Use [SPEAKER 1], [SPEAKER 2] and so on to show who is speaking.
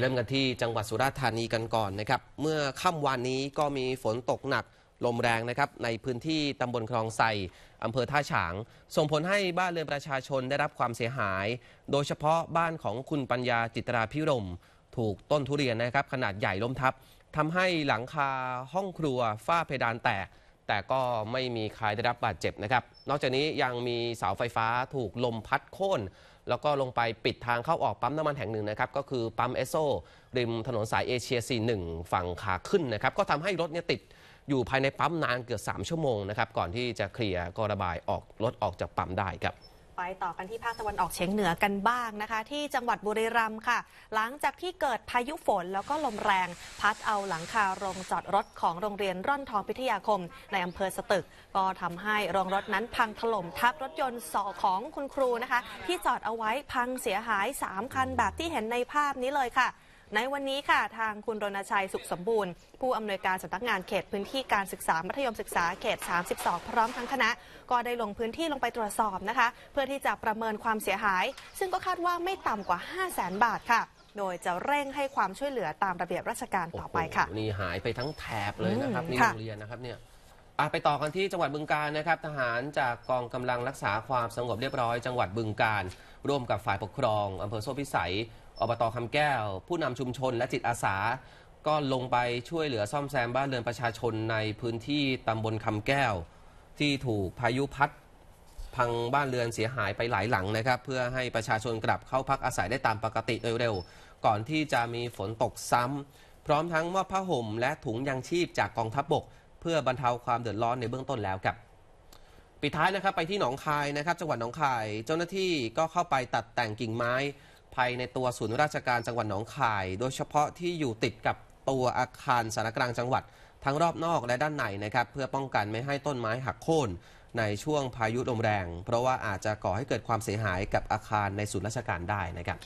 [SPEAKER 1] เริ่มกันที่จังหวัดสุราษฎร์ธานีกันก่อนนะครับ เมื่อค่ำวันนี้ก็มีฝนตกหนักลมแรงนะครับ ในพื้นที่ตำบลคลองไซอำเภอท่าฉาง ส่งผลให้บ้านเรือนประชาชนได้รับความเสียหาย โดยเฉพาะบ้านของคุณปัญญาจิตราพิรม ถูกต้นทุเรียนนะครับ ขนาดใหญ่ล้มทับทำให้หลังคาห้องครัวฝ้าเพดานแตกแต่ก็ไม่มีใครได้รับบาดเจ็บนะครับ นอกจากนี้ยังมีเสาไฟฟ้าถูกลมพัดโค่นแล้วก็ลงไปปิดทางเข้าออกปั๊มน้ำมันแห่งหนึ่งนะครับ ก็คือปั๊มเอสโซริมถนนสายเอเชียซ่งฝั่งขาขึ้นนะครับ ก็ทำให้รถเนี่ยติดอยู่ภายในปั๊มนานเกือบ3ชั่วโมงนะครับ ก่อนที่จะเคลียร์ก็ระบายออกรถออกจากปั๊มได้ครับ
[SPEAKER 2] ไปต่อกันที่ภาคตะวันออกเฉียงเหนือกันบ้างนะคะ ที่จังหวัดบุรีรัมย์ค่ะ หลังจากที่เกิดพายุฝนแล้วก็ลมแรง พัดเอาหลังคาโรงจอดรถของโรงเรียนร่อนทองพิทยาคม ในอำเภอสตึกก็ทำให้โรงรถนั้นพังถล่ม ทับรถยนต์สอของคุณครูนะคะ ที่จอดเอาไว้พังเสียหาย3คัน แบบที่เห็นในภาพนี้เลยค่ะในวันนี้ค่ะ ทางคุณรณชัยสุขสมบูรณ์ ผู้อำนวยการสำนักงานเขตพื้นที่การศึกษามัธยมศึกษาเขต 32 พร้อมทั้งคณะก็ได้ลงพื้นที่ลงไปตรวจสอบนะคะ เพื่อที่จะประเมินความเสียหาย ซึ่งก็คาดว่าไม่ต่ำกว่า 5 0 0แสนบาทค่ะ โดยจะเร่งให้ความช่วยเหลือตามระเบียบราชการต่อไปค
[SPEAKER 1] ่ะนี่หายไปทั้งแถบเลยนะครับนี่โรงเรียนนะครับเนี่ยอาไปต่อกันที่จังหวัดบึงการนะครับ ทหารจากกองกำลังรักษาความสงบเรียบร้อยจังหวัดบึงการ ร่วมกับฝ่ายปกครองอำเภอโซพิสัยอบตคำแก้ว ผู้นำชุมชนและจิตอาสา ก็ลงไปช่วยเหลือซ่อมแซมบ้านเรือนประชาชนในพื้นที่ตำบลคำแก้ว ที่ถูกพายุพัดพังบ้านเรือนเสียหายไปหลายหลังนะครับเพื่อให้ประชาชนกลับเข้าพักอาศัยได้ตามปกติเร็วๆก่อนที่จะมีฝนตกซ้ำ พร้อมทั้งมอบผ้าห่มและถุงยางชีพจากกองทัพบบกเพื่อบรรเทาความเดือดร้อนในเบื้องต้นแล้วครับ ปิดท้ายนะครับไปที่หนองคายนะครับจังหวัดหนองคาย เจ้าหน้าที่ก็เข้าไปตัดแต่งกิ่งไม้ภายในตัวศูนย์ราชการจังหวัดหนองคาย โดยเฉพาะที่อยู่ติดกับตัวอาคารสารกลางจังหวัด ทั้งรอบนอกและด้านในนะครับ เพื่อป้องกันไม่ให้ต้นไม้หักโค่นในช่วงพายุลมแรง เพราะว่าอาจจะก่อให้เกิดความเสียหายกับอาคารในศูนย์ราชการได้นะครับ